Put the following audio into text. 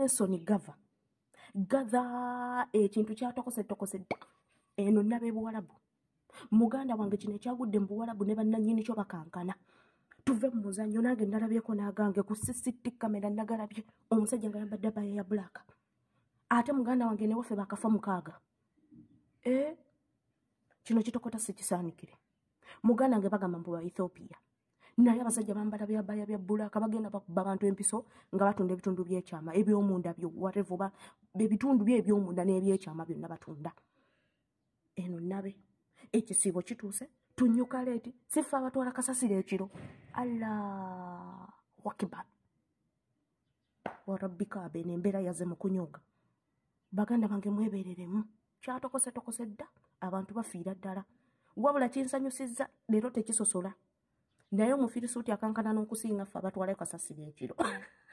nesoni gava gava ekintu eh, kyatokose tokose dda eno nabebuwalabu muganda wange kino ekyagudde mubuwalabu ne bananyini kyo bakankana tuve mumuzanyo nange nalabyeko nagange ku cct kamera nagalabye omusajja nga yambadde abaya ya bulaka ate muganda wange newaffe bakafa mukaaga eh? kino kitokota sikisanikire muganda nge bagamba mbu ba ethiopia naye abasajja bambala byabaya bya bulaka bagenda bakuba abantu empiso nga batunda ebitundu byekyama ebyomunda byo watevu oba ebitundu bye ebyomunda n'ebyekyama byonna batunda eno nabe ekisiibo kituuse tunyuka leeti sife abatwala kasasiro ekiro alla wakibar warabbikabene embeera yaze mu kunyoga baganda bange mwebereremu kyatokosetokose dda abantu bafiira ddala wabula kinsanyusizza leero tekisosola naye omufirisuuti akankana n'okusinga fe abatwalayo kasasiro ekiro